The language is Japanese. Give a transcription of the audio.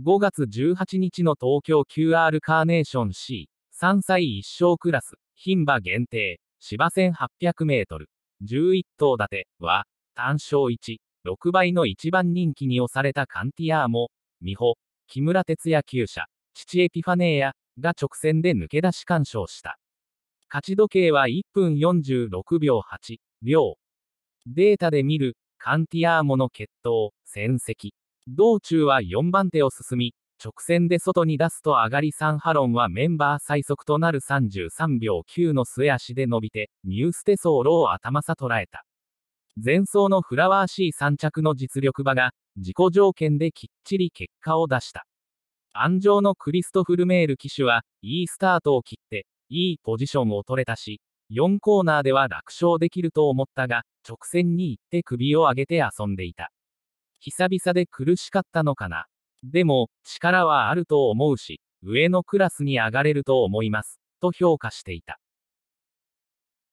5月18日の東京 QR カーネーション C、3歳一勝クラス、牝馬限定、芝1800メートル、11頭立ては、単勝1、6倍の一番人気に押されたカンティアーモ、美穂、木村哲也厩舎、父エピファネーヤが直線で抜け出し干渉した。勝ち時計は1分46秒8秒。データで見る、カンティアーモの決闘、戦績。道中は4番手を進み、直線で外に出すと上がり3ハロンはメンバー最速となる33秒9の末足で伸びて、ニューステソーロを頭さ捉えた。前走のフラワー C3 着の実力馬が、自己条件できっちり結果を出した。安城のクリストフルメール騎手は、いいスタートを切って、いいポジションを取れたし、4コーナーでは楽勝できると思ったが、直線に行って首を上げて遊んでいた。久々で苦しかったのかな。でも、力はあると思うし、上のクラスに上がれると思います、と評価していた。